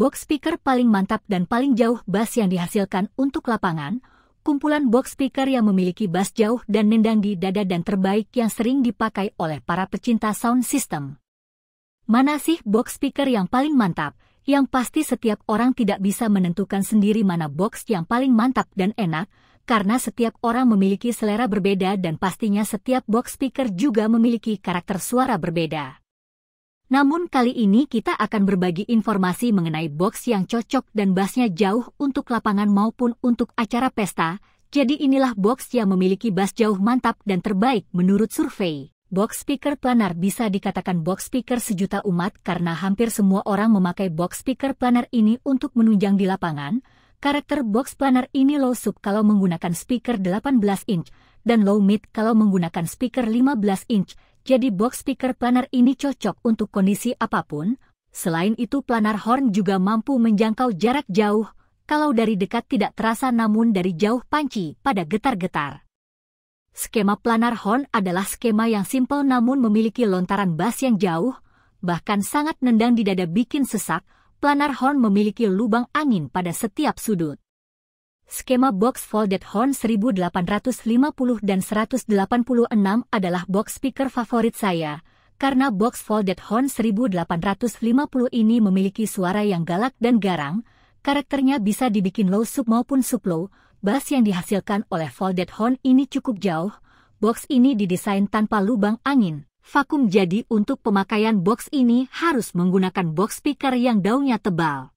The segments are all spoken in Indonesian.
box speaker paling mantap dan paling jauh bass yang dihasilkan untuk lapangan, kumpulan box speaker yang memiliki bass jauh dan nendang di dada dan terbaik yang sering dipakai oleh para pecinta sound system. Mana sih box speaker yang paling mantap? Yang pasti setiap orang tidak bisa menentukan sendiri mana box yang paling mantap dan enak, karena setiap orang memiliki selera berbeda dan pastinya setiap box speaker juga memiliki karakter suara berbeda. Namun kali ini kita akan berbagi informasi mengenai box yang cocok dan bassnya jauh untuk lapangan maupun untuk acara pesta. Jadi inilah box yang memiliki bass jauh mantap dan terbaik menurut survei. Box speaker planar bisa dikatakan box speaker sejuta umat karena hampir semua orang memakai box speaker planar ini untuk menunjang di lapangan, Karakter box planar ini low sub kalau menggunakan speaker 18 inch, dan low mid kalau menggunakan speaker 15 inch, jadi box speaker planar ini cocok untuk kondisi apapun. Selain itu planar horn juga mampu menjangkau jarak jauh, kalau dari dekat tidak terasa namun dari jauh panci pada getar-getar. Skema planar horn adalah skema yang simpel namun memiliki lontaran bass yang jauh, bahkan sangat nendang di dada bikin sesak, planar horn memiliki lubang angin pada setiap sudut. Skema box folded horn 1850 dan 186 adalah box speaker favorit saya, karena box folded horn 1850 ini memiliki suara yang galak dan garang, karakternya bisa dibikin low sub maupun sub low, bass yang dihasilkan oleh folded horn ini cukup jauh, box ini didesain tanpa lubang angin, vakum jadi untuk pemakaian box ini harus menggunakan box speaker yang daunnya tebal.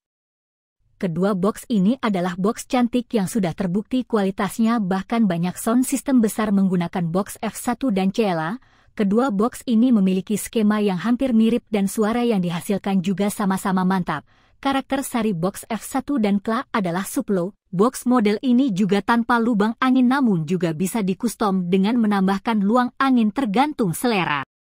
Kedua box ini adalah box cantik yang sudah terbukti kualitasnya bahkan banyak sound system besar menggunakan box F1 dan Cela. Kedua box ini memiliki skema yang hampir mirip dan suara yang dihasilkan juga sama-sama mantap. Karakter sari box F1 dan Kla adalah suplo. Box model ini juga tanpa lubang angin namun juga bisa dikustom dengan menambahkan luang angin tergantung selera.